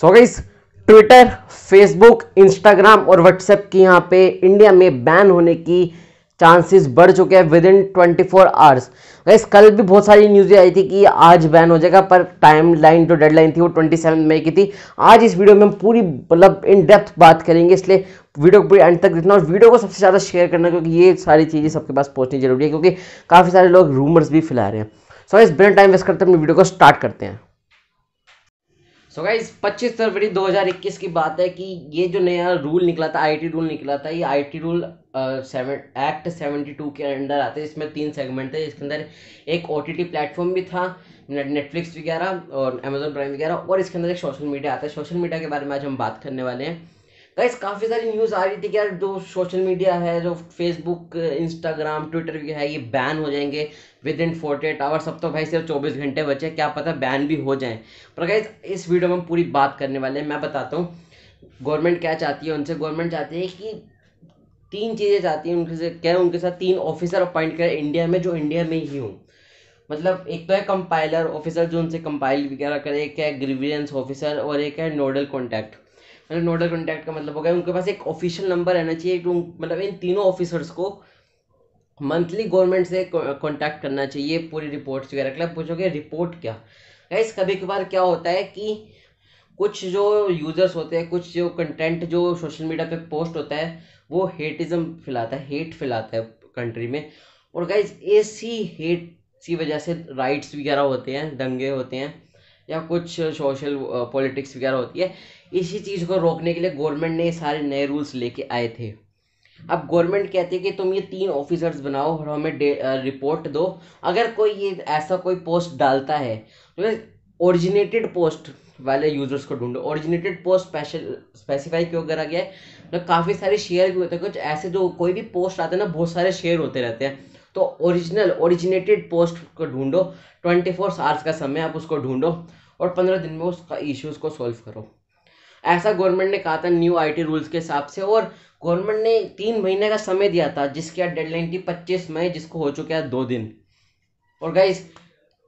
सो guys Twitter Facebook Instagram और WhatsApp की यहाँ पे इंडिया में बैन होने की चांसेस बढ़ चुके हैं within twenty four hours guys कल भी बहुत सारी न्यूज़ें आई थी कि आज बैन हो जाएगा पर टाइम लाइन जो डेडलाइन थी वो ट्वेंटी सेवन मई की थी आज इस वीडियो में हम पूरी मतलब इन डेप्थ बात करेंगे इसलिए वीडियो को पूरी एंड तक देखना और वीडियो को सबसे ज़्यादा शेयर करना क्योंकि ये सारी चीज़ें सबके पास पहुँचनी जरूरी है क्योंकि काफ़ी सारे लोग रूमर्स भी फैला रहे हैं सो इस बिना टाइम वेस्ट करते अपनी वीडियो को स्टार्ट करते हैं सो गाइज 25 फरवरी 2021 की बात है कि ये जो नया रूल निकला था आईटी रूल निकला था ये आईटी रूल सेवन एक्ट 72 के अंडर आते हैं इसमें तीन सेगमेंट थे इसके अंदर एक ओ टी प्लेटफॉर्म भी था नेटफ्लिक्स वगैरह और अमेजोन प्राइम वगैरह और इसके अंदर एक सोशल मीडिया आता है सोशल मीडिया के बारे में आज हम बात करने वाले हैं गाइस काफ़ी सारी न्यूज़ आ रही थी कि यार जो सोशल मीडिया है जो फेसबुक इंस्टाग्राम ट्विटर भी है ये बैन हो जाएंगे within forty eight hours अब तो भाई सिर्फ चौबीस घंटे बचे क्या पता बैन भी हो जाएं पर गाइस इस वीडियो में हम पूरी बात करने वाले हैं मैं बताता हूँ गवर्नमेंट क्या चाहती है उनसे गवर्नमेंट चाहती है कि तीन चीज़ें चाहती हैं उनके से क्या उनके साथ तीन ऑफिसर अपॉइंट करें इंडिया में जो इंडिया में ही हूँ मतलब एक तो है कंपाइलर ऑफिसर जो उनसे कंपाइल वगैरह करे एक है ग्रीवियंस ऑफिसर और एक है नोडल कॉन्टैक्ट मतलब नोडल कॉन्टैक्ट का मतलब हो गया उनके पास एक ऑफिशियल नंबर रहना चाहिए तो मतलब इन तीनों ऑफिसर्स को मंथली गवर्नमेंट से कॉन्टैक्ट करना चाहिए पूरी रिपोर्ट वगैरह के लिए पूछोगे रिपोर्ट क्या गाइस कभी कभार क्या होता है कि कुछ जो यूज़र्स होते हैं कुछ जो कंटेंट जो सोशल मीडिया पे पोस्ट होता है वो हेटिज़म फैलाता है हेट फैलाता है कंट्री में और गाइज ऐसी हेट की वजह से राइट्स वगैरह होते हैं दंगे होते हैं या कुछ सोशल पॉलिटिक्स वगैरह होती है इसी चीज़ को रोकने के लिए गवर्नमेंट ने सारे नए रूल्स लेके आए थे अब गवर्नमेंट कहती है कि तुम ये तीन ऑफिसर्स बनाओ और हमें रिपोर्ट दो अगर कोई ये ऐसा कोई पोस्ट डालता है तो ओरिजिनेटेड पोस्ट वाले यूजर्स को ढूंढो ओरिजिनेटेड पोस्ट स्पेशल स्पेसिफाई क्यों करा गया है तो काफ़ी सारे शेयर भी होते हैं कुछ ऐसे जो कोई भी पोस्ट आते हैं ना बहुत सारे शेयर होते रहते हैं तो ओरिजिनल ओरिजिनेटेड पोस्ट को ढूंढो ट्वेंटी फोर आवर्स का समय आप उसको ढूंढो और पंद्रह दिन में उसका इश्यूज़ को सॉल्व करो ऐसा गवर्नमेंट ने कहा था न्यू आईटी रूल्स के हिसाब से और गवर्नमेंट ने तीन महीने का समय दिया था जिसके डेड डेडलाइन थी पच्चीस मई जिसको हो चुका है दो दिन और गाइज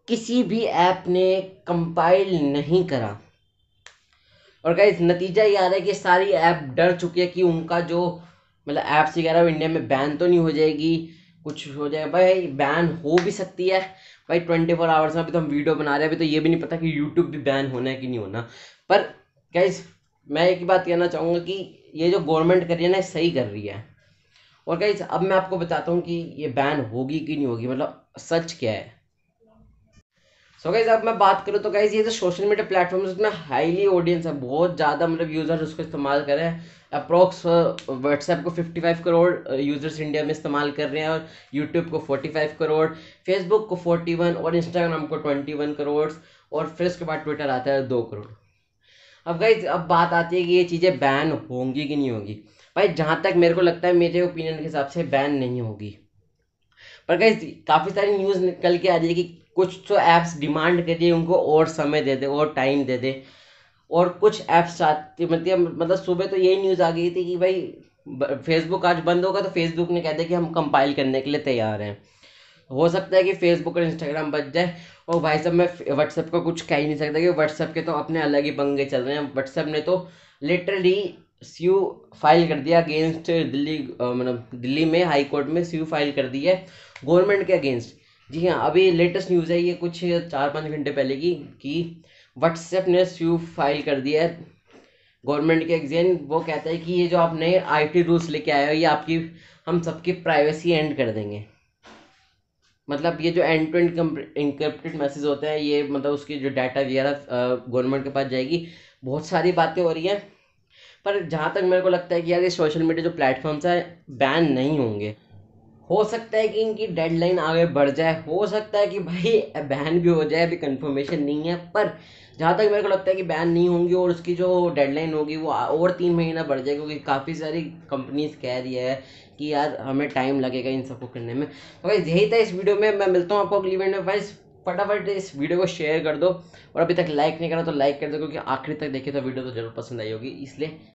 किसी भी ऐप ने कंपाइल नहीं करा और गाइज नतीजा ये आ रहा है कि सारी ऐप डर चुकी है कि उनका जो मतलब ऐप्स वगैरह इंडिया में बैन तो नहीं हो जाएगी कुछ हो जाएगा भाई बैन हो भी सकती है भाई ट्वेंटी फोर आवर्स में अभी तो हम वीडियो बना रहे हैं अभी तो ये भी नहीं पता कि यूट्यूब भी बैन होना है कि नहीं होना पर गाइज मैं एक बात कहना चाहूँगा कि ये जो गवर्नमेंट कर रही है ना सही कर रही है और कहीं अब मैं आपको बताता हूँ कि ये बैन होगी कि नहीं होगी मतलब सच क्या है सो गाइज अब मैं बात करूँ तो गाइज ये जो सोशल मीडिया प्लेटफॉर्म उसमें हाईली ऑडियंस है बहुत ज़्यादा मतलब यूज़र्स उसको इस्तेमाल कर रहे हैं अप्रोक्स व्हाट्सएप uh, को fifty five crore users India में इस्तेमाल कर रहे हैं और यूट्यूब को फोर्टी फाइव करोड़ फेसबुक को फोर्टी वन और इंस्टाग्राम को ट्वेंटी वन करोड़ और फिर उसके बाद ट्विटर आता है दो करोड़ अब गाइज अब बात आती है कि ये चीज़ें बैन होंगी कि नहीं होंगी भाई जहाँ तक मेरे को लगता है मेरे ओपिनियन के हिसाब से बैन नहीं होगी पर गाइज काफ़ी सारी न्यूज़ निकल के आ रही है कि कुछ तो ऐप्स डिमांड कर दिए उनको और समय दे दे और टाइम दे दे और कुछ ऐप्स चाहती मतलब मतलब सुबह तो यही न्यूज़ आ गई थी कि भाई फेसबुक आज बंद होगा तो फेसबुक ने कह दिया कि हम कंपाइल करने के लिए तैयार हैं हो सकता है कि फेसबुक और इंस्टाग्राम बच जाए और भाई साहब मैं व्हाट्सएप का कुछ कह ही नहीं सकता कि व्हाट्सएप के तो अपने अलग ही पंगे चल रहे हैं व्हाट्सएप ने तो लिटरली सी फाइल कर दिया अगेंस्ट दिल्ली मतलब दिल्ली में हाई कोर्ट में सीयू फाइल कर दी है गवर्नमेंट के अगेंस्ट जी हाँ अभी लेटेस्ट न्यूज़ है ये कुछ चार पाँच घंटे पहले की कि व्हाट्सएप ने सी फाइल कर दिया है गवर्नमेंट के एग्जेन वो कहता है कि ये जो आप नए टी रूल्स लेके आए हो ये आपकी हम सबकी प्राइवेसी एंड कर देंगे मतलब ये जो end to end encrypted message होते हैं ये मतलब उसकी जो डाटा वगैरह गवर्नमेंट के पास जाएगी बहुत सारी बातें हो रही हैं पर जहाँ तक मेरे को लगता है कि यार ये सोशल मीडिया जो प्लेटफॉर्म्स हैं बैन नहीं होंगे हो सकता है कि इनकी डेडलाइन आगे बढ़ जाए हो सकता है कि भाई बैन भी हो जाए अभी कंफर्मेशन नहीं है पर जहाँ तक मेरे को लगता है कि बैन नहीं होंगी और उसकी जो डेडलाइन होगी वो और तीन महीना बढ़ जाएगी क्योंकि काफ़ी सारी कंपनीज कह रही है कि यार हमें टाइम लगेगा इन सबको करने में तो भाई यही था इस वीडियो में मैं मिलता हूँ आपको अगली वीडियो में भाई फटाफट इस वीडियो को शेयर कर दो और अभी तक लाइक नहीं करा तो लाइक कर दो क्योंकि आखिरी तक देखिए तो वीडियो तो जरूर पसंद आई होगी इसलिए